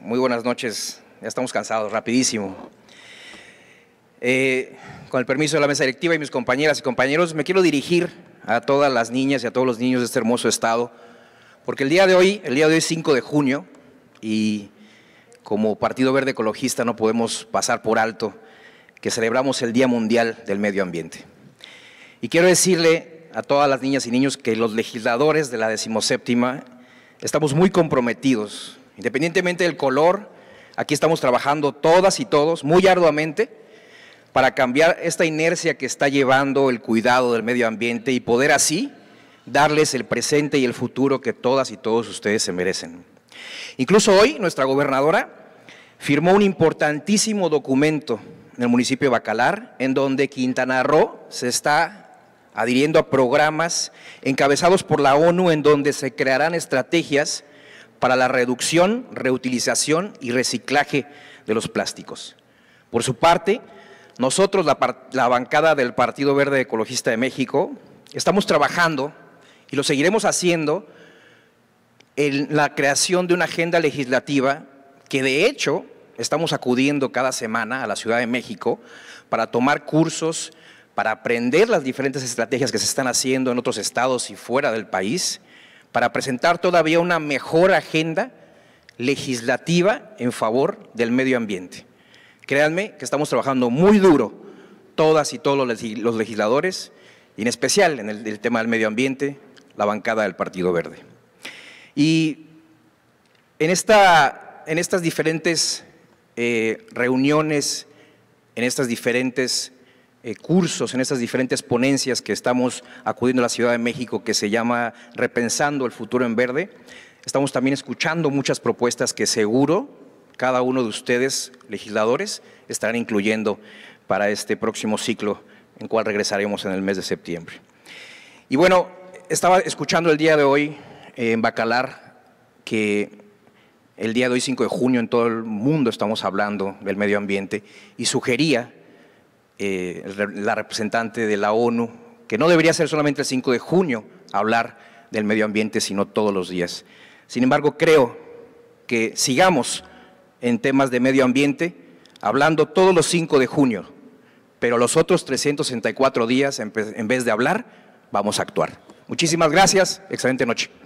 Muy buenas noches. Ya estamos cansados, rapidísimo. Eh, con el permiso de la mesa directiva y mis compañeras y compañeros, me quiero dirigir a todas las niñas y a todos los niños de este hermoso estado, porque el día de hoy, el día de hoy 5 de junio, y como Partido Verde Ecologista no podemos pasar por alto que celebramos el Día Mundial del Medio Ambiente. Y quiero decirle a todas las niñas y niños que los legisladores de la decimoséptima estamos muy comprometidos Independientemente del color, aquí estamos trabajando todas y todos muy arduamente para cambiar esta inercia que está llevando el cuidado del medio ambiente y poder así darles el presente y el futuro que todas y todos ustedes se merecen. Incluso hoy nuestra gobernadora firmó un importantísimo documento en el municipio de Bacalar, en donde Quintana Roo se está adhiriendo a programas encabezados por la ONU en donde se crearán estrategias para la reducción, reutilización y reciclaje de los plásticos. Por su parte, nosotros, la, bancada del Partido Verde Ecologista de México, estamos trabajando y lo seguiremos haciendo en la creación de una agenda legislativa que de hecho estamos acudiendo cada semana a la Ciudad de México para tomar cursos, para aprender las diferentes estrategias que se están haciendo en otros estados y fuera del país para presentar todavía una mejor agenda legislativa en favor del medio ambiente. Créanme que estamos trabajando muy duro, todas y todos los legisladores, y en especial en el, tema del medio ambiente, la bancada del Partido Verde. Y en, esta, en estas diferentes eh, reuniones, en estas diferentes eh, cursos, en estas diferentes ponencias que estamos acudiendo a la Ciudad de México que se llama Repensando el Futuro en Verde. Estamos también escuchando muchas propuestas que seguro cada uno de ustedes, legisladores, estarán incluyendo para este próximo ciclo en cual regresaremos en el mes de septiembre. Y bueno, estaba escuchando el día de hoy eh, en Bacalar que el día de hoy, 5 de junio, en todo el mundo estamos hablando del medio ambiente y sugería eh, la representante de la ONU, que no debería ser solamente el 5 de junio hablar del medio ambiente, sino todos los días. Sin embargo, creo que sigamos en temas de medio ambiente hablando todos los 5 de junio, pero los otros 364 días, en vez de hablar, vamos a actuar. Muchísimas gracias, excelente noche.